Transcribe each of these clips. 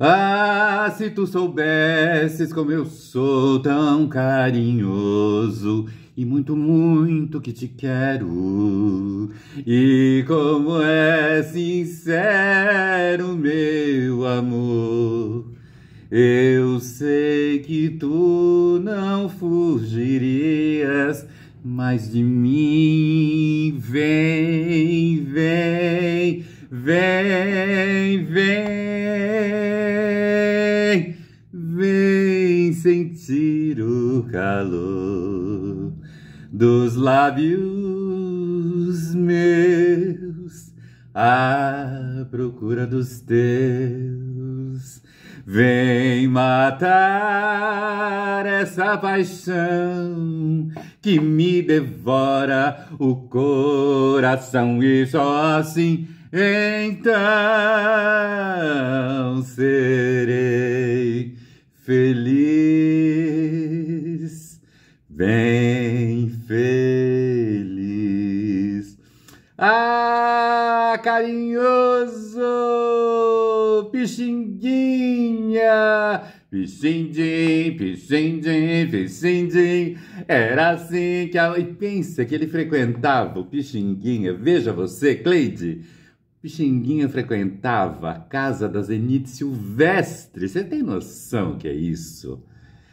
Ah, se tu soubesses como eu sou tão carinhoso e muito, muito que te quero. E como é sincero meu amor. Eu sei que tu não fugirias mais de mim. Vem, vem, vem, vem. calor dos lábios meus à procura dos teus. Vem matar essa paixão que me devora o coração e só assim então bem feliz. Ah, carinhoso! Pixinguinha! Pixindim, pixindim, pixindim. Era assim que a... E pensa que ele frequentava o Pixinguinha. Veja você, Cleide. Pixinguinha frequentava a casa da Zenite Silvestre. Você tem noção que é isso?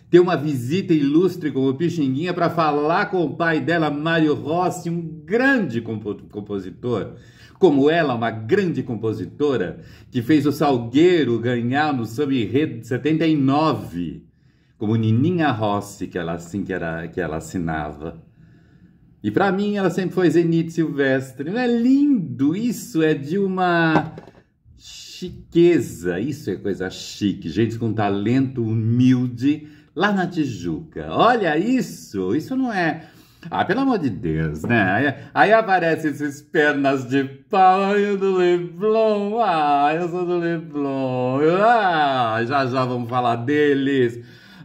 ter uma visita ilustre como Pixinguinha para falar com o pai dela, Mário Rossi, um grande compositor. Como ela, uma grande compositora, que fez o Salgueiro ganhar no Samba Enredo de 79, como Nininha Rossi, que ela, assim, que era, que ela assinava. E para mim ela sempre foi Zenith Silvestre. Não é lindo? Isso é de uma chiqueza. Isso é coisa chique. Gente com talento humilde lá na Tijuca. Olha isso! Isso não é. Ah, pelo amor de Deus, né? Aí, aí aparecem esses pernas de pau eu do Leblon. Ah, eu sou do Leblon. Ah, já já vamos falar deles.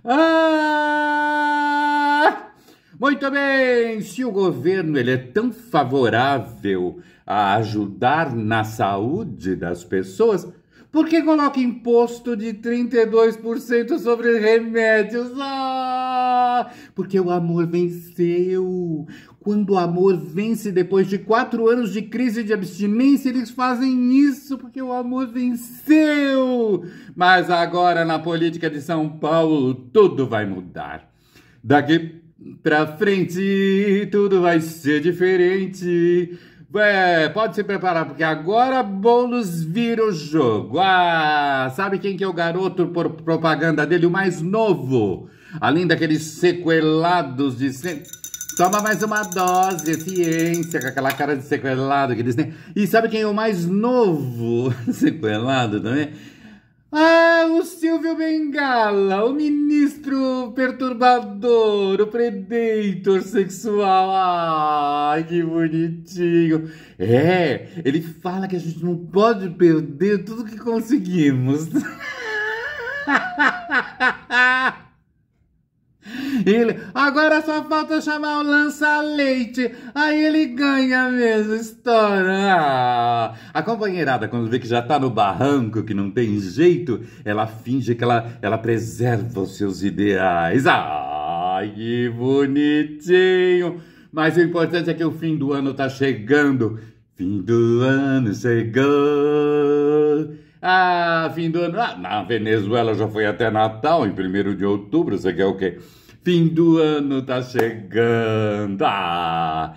Ah! Muito bem, se o governo ele é tão favorável a ajudar na saúde das pessoas, por que coloca imposto de 32% sobre remédios? Ah! Porque o amor venceu. Quando o amor vence depois de quatro anos de crise de abstinência, eles fazem isso porque o amor venceu. Mas agora na política de São Paulo tudo vai mudar. Daqui pra frente tudo vai ser diferente. É, pode se preparar, porque agora Boulos vira o jogo. Ah, sabe quem que é o garoto por propaganda dele? O mais novo. Além daqueles sequelados de... Toma mais uma dose, ciência, com aquela cara de sequelado que eles têm. E sabe quem é o mais novo sequelado também? Ah, o Silvio Bengala, o ministro perturbador, o predator sexual. Ai, ah, que bonitinho. É, ele fala que a gente não pode perder tudo que conseguimos. Ele, agora só falta chamar o lança-leite. Aí ele ganha mesmo, estoura. Ah! a companheirada, quando vê que já tá no barranco, que não tem jeito, ela finge que ela, ela preserva os seus ideais. Ai, ah, que bonitinho. Mas o importante é que o fim do ano tá chegando. Fim do ano chegou. Ah, fim do ano. Ah, na Venezuela já foi até Natal, em 1 de outubro. Você quer o quê? Fim do ano tá chegando. Ah!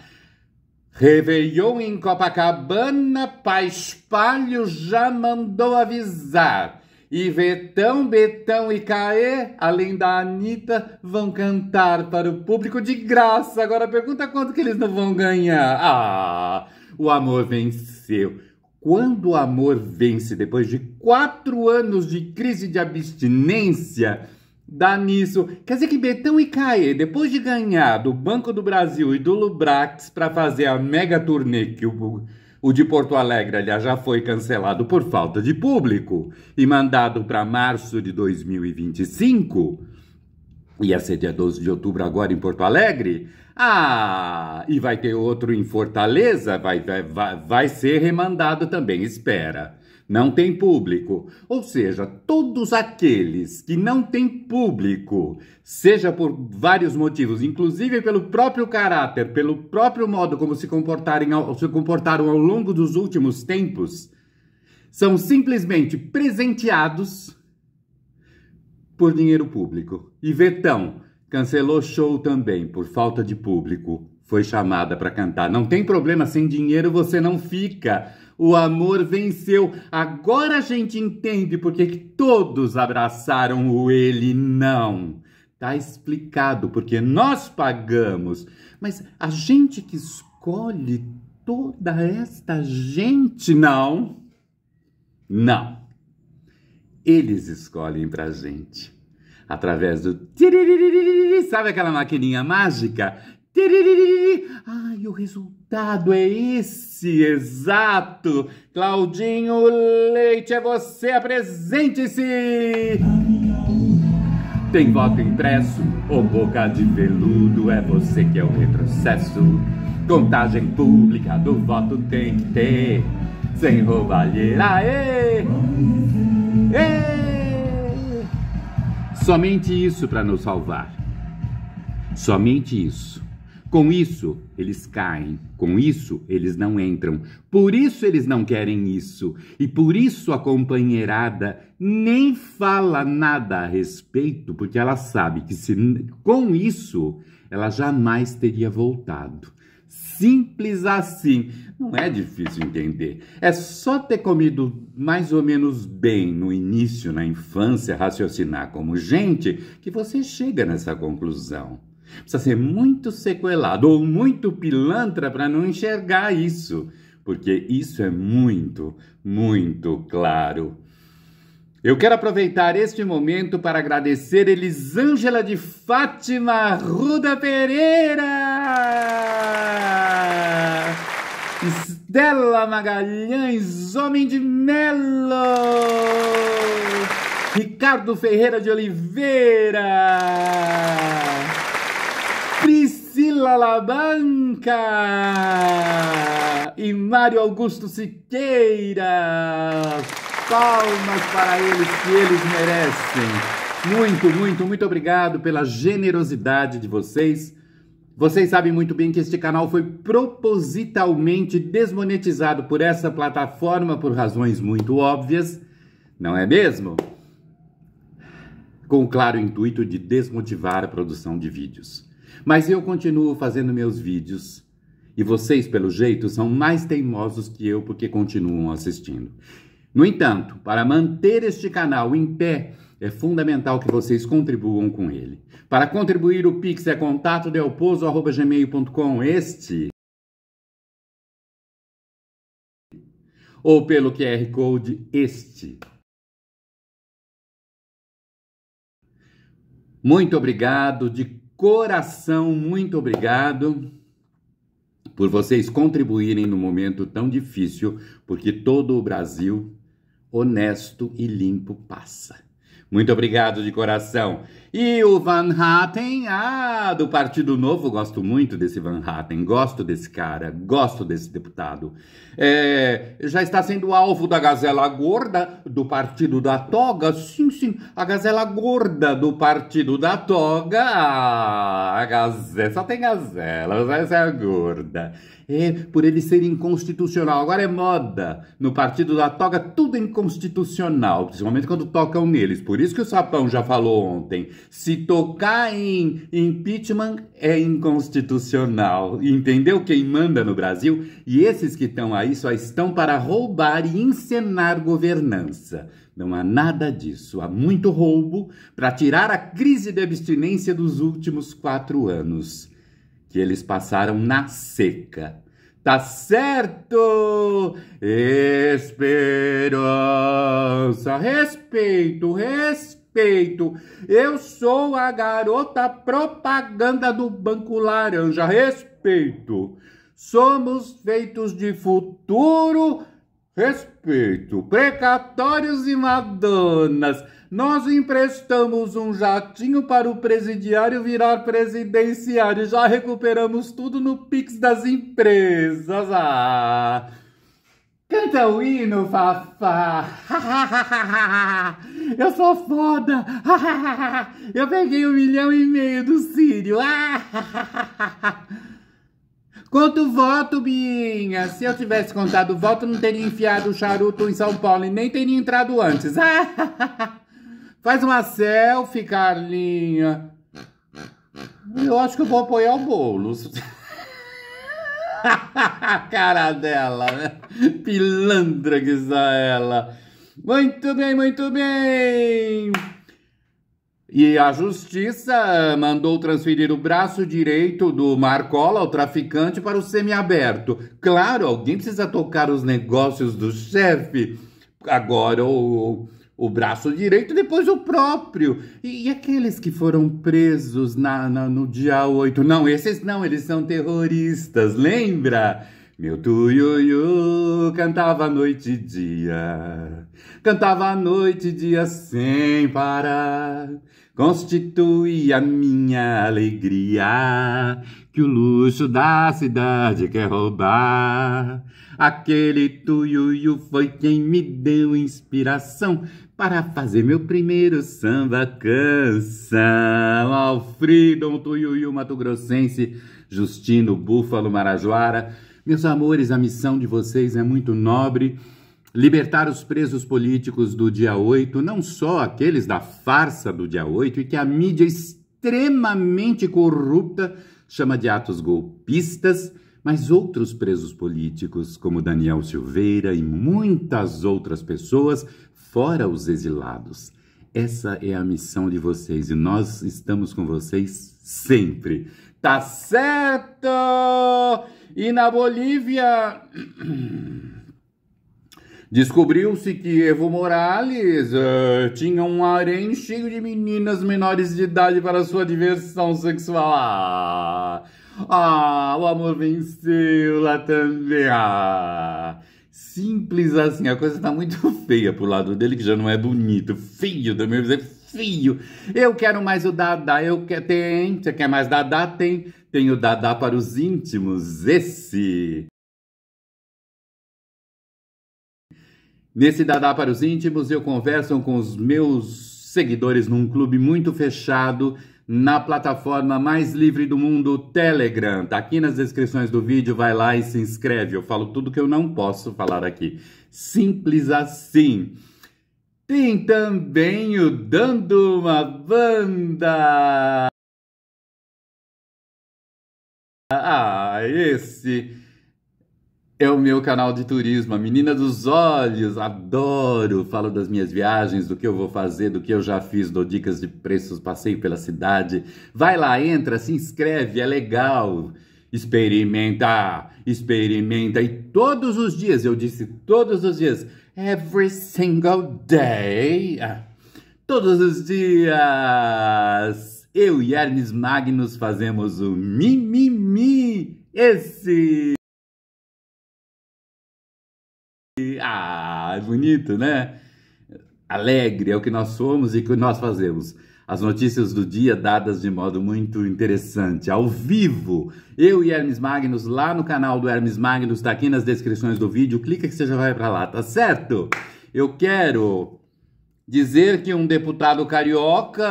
Réveillon em Copacabana, Paspalho já mandou avisar. e Vetão, Betão e Caê, além da Anitta, vão cantar para o público de graça. Agora pergunta quanto que eles não vão ganhar. Ah, o amor venceu. Quando o amor vence depois de quatro anos de crise de abstinência, Dá nisso. Quer dizer que Betão e Caê, depois de ganhar do Banco do Brasil e do Lubrax para fazer a mega turnê que o, o de Porto Alegre, aliás, já foi cancelado por falta de público e mandado para março de 2025, ia ser dia 12 de outubro agora em Porto Alegre. Ah, e vai ter outro em Fortaleza, vai, vai, vai, vai ser remandado também, espera não tem público. Ou seja, todos aqueles que não têm público, seja por vários motivos, inclusive pelo próprio caráter, pelo próprio modo como se, comportarem se comportaram ao longo dos últimos tempos, são simplesmente presenteados por dinheiro público e vetam Cancelou show também por falta de público. Foi chamada para cantar. Não tem problema, sem dinheiro você não fica. O amor venceu. Agora a gente entende por que todos abraçaram o ele não. Tá explicado porque nós pagamos. Mas a gente que escolhe toda esta gente não. Não. Eles escolhem pra gente através do. Sabe aquela maquininha mágica? Ai, o resultado é esse, exato! Claudinho Leite, é você, apresente-se! Tem voto impresso, ou boca de veludo, é você que é o retrocesso. Contagem pública do voto tem que ter, sem roubalheira, ê! ê! Somente isso para nos salvar. Somente isso. Com isso, eles caem. Com isso, eles não entram. Por isso, eles não querem isso. E por isso, a companheirada nem fala nada a respeito, porque ela sabe que se, com isso, ela jamais teria voltado. Simples assim. Não é difícil entender. É só ter comido mais ou menos bem no início, na infância, raciocinar como gente, que você chega nessa conclusão. Precisa ser muito sequelado ou muito pilantra para não enxergar isso, porque isso é muito, muito claro. Eu quero aproveitar este momento para agradecer Elisângela de Fátima Ruda Pereira! Della Magalhães, Homem de Melo, Ricardo Ferreira de Oliveira, Priscila Labanca e Mário Augusto Siqueira. Palmas para eles que eles merecem. Muito, muito, muito obrigado pela generosidade de vocês vocês sabem muito bem que este canal foi propositalmente desmonetizado por essa plataforma por razões muito óbvias, não é mesmo? Com o claro intuito de desmotivar a produção de vídeos. Mas eu continuo fazendo meus vídeos e vocês, pelo jeito, são mais teimosos que eu porque continuam assistindo. No entanto, para manter este canal em pé, é fundamental que vocês contribuam com ele. Para contribuir, o Pix é contato delpozo.gmail.com, este. Ou pelo QR Code, este. Muito obrigado, de coração, muito obrigado por vocês contribuírem num momento tão difícil, porque todo o Brasil honesto e limpo passa. Muito obrigado de coração. E o Van Hatten, ah, do Partido Novo, gosto muito desse Van Hatten, gosto desse cara, gosto desse deputado. É, já está sendo alvo da Gazela Gorda do Partido da Toga? Sim, sim, a Gazela Gorda do Partido da Toga. Ah, a Gazela, só tem Gazela, a gazela é gorda. É, por ele ser inconstitucional. Agora é moda. No Partido da Toga, tudo é inconstitucional, principalmente quando tocam neles. Por isso que o Sapão já falou ontem se tocar em impeachment é inconstitucional. Entendeu quem manda no Brasil? E esses que estão aí só estão para roubar e encenar governança. Não há nada disso. Há muito roubo para tirar a crise de abstinência dos últimos quatro anos, que eles passaram na seca. Tá certo? Esperança, respeito, respeito respeito. Eu sou a garota propaganda do Banco Laranja. Respeito. Somos feitos de futuro. Respeito. Precatórios e madonas. Nós emprestamos um jatinho para o presidiário virar presidenciário. Já recuperamos tudo no Pix das empresas. Ah! Canta o hino, Fafá. Eu sou foda. Eu peguei um milhão e meio do Sírio. Quanto voto, Binha? Se eu tivesse contado voto, não teria enfiado o charuto em São Paulo e nem teria entrado antes. Faz uma selfie, Carlinha. Eu acho que eu vou apoiar o Boulos. Cara dela, né? Pilandra que está ela. Muito bem, muito bem. E a justiça mandou transferir o braço direito do Marcola, o traficante, para o semiaberto. Claro, alguém precisa tocar os negócios do chefe. Agora, o, o braço direito, depois o próprio. E, e aqueles que foram presos na, na, no dia 8? Não, esses não, eles são terroristas, lembra? Meu tuiuiu cantava noite e dia, cantava noite e dia sem parar. Constituía minha alegria, que o luxo da cidade quer roubar. Aquele tuiuiu foi quem me deu inspiração para fazer meu primeiro samba canção. Alfrido, um Tuiuiu, Mato Grossense, Justino, Búfalo, Marajoara. Meus amores, a missão de vocês é muito nobre. Libertar os presos políticos do dia 8, não só aqueles da farsa do dia 8, e que a mídia extremamente corrupta chama de atos golpistas, mas outros presos políticos, como Daniel Silveira e muitas outras pessoas, fora os exilados. Essa é a missão de vocês e nós estamos com vocês sempre. Tá certo? E na Bolívia. Descobriu-se que Evo Morales uh, tinha um harém cheio de meninas menores de idade para sua diversão sexual. Ah, ah o amor venceu lá também. Ah simples assim. A coisa está muito feia pro lado dele, que já não é bonito. Feio também, você é feio. Eu quero mais o dada eu quero. Tem, você quer mais dada Tem. Tem o Dada para os íntimos, esse. Nesse dada para os íntimos, eu converso com os meus seguidores num clube muito fechado na plataforma mais livre do mundo, Telegram. Tá aqui nas descrições do vídeo, vai lá e se inscreve. Eu falo tudo que eu não posso falar aqui. Simples assim. Tem também o Dando uma Banda. Ah, esse é o meu canal de turismo, a Menina dos Olhos. Adoro! Falo das minhas viagens, do que eu vou fazer, do que eu já fiz, dou dicas de preços, passeio pela cidade. Vai lá, entra, se inscreve, é legal. Experimenta, experimenta. E todos os dias, eu disse todos os dias, every single day, ah, todos os dias, eu e Hermes Magnus fazemos o mimimi. Esse ah, é bonito, né? Alegre é o que nós somos e o que nós fazemos. As notícias do dia dadas de modo muito interessante, ao vivo. Eu e Hermes Magnus, lá no canal do Hermes Magnus, tá aqui nas descrições do vídeo. Clica que você já vai para lá, tá certo? Eu quero dizer que um deputado carioca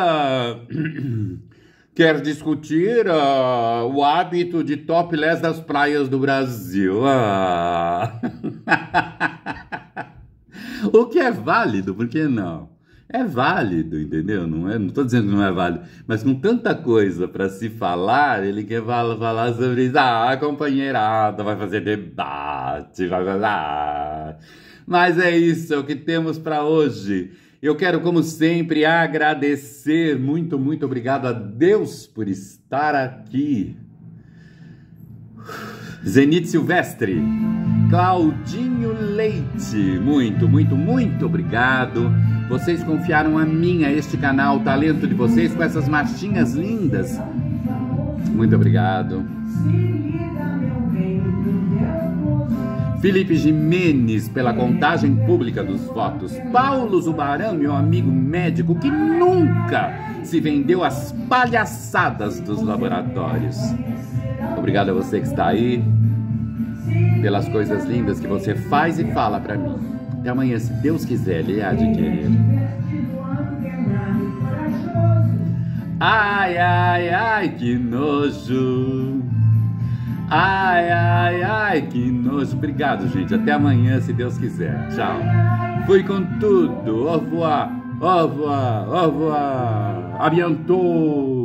quer discutir uh, o hábito de topless das praias do Brasil. Ah. o que é válido, por que não? É válido, entendeu? Não é, não estou dizendo que não é válido, mas com tanta coisa para se falar, ele quer falar, falar sobre isso. Ah, companheirada, vai fazer debate, vai falar. Ah. Mas é isso, é o que temos para hoje. Eu quero, como sempre, agradecer muito, muito obrigado a Deus por estar aqui. Zenit Silvestre, Claudinho Leite, muito, muito, muito obrigado. Vocês confiaram a mim, a este canal, o talento de vocês com essas marchinhas lindas. Muito obrigado. Felipe Jimenez, pela contagem pública dos votos. Paulo Zubarão, meu amigo médico, que nunca se vendeu às palhaçadas dos laboratórios. Obrigado a você que está aí, pelas coisas lindas que você faz e fala para mim. Até amanhã, se Deus quiser, ele há de querer. Ai, ai, ai, que nojo. Ai, ai, ai, que nojo. Obrigado, gente. Até amanhã, se Deus quiser. Tchau. Fui com tudo. Au revoir, au revoir, au revoir. Abiantou.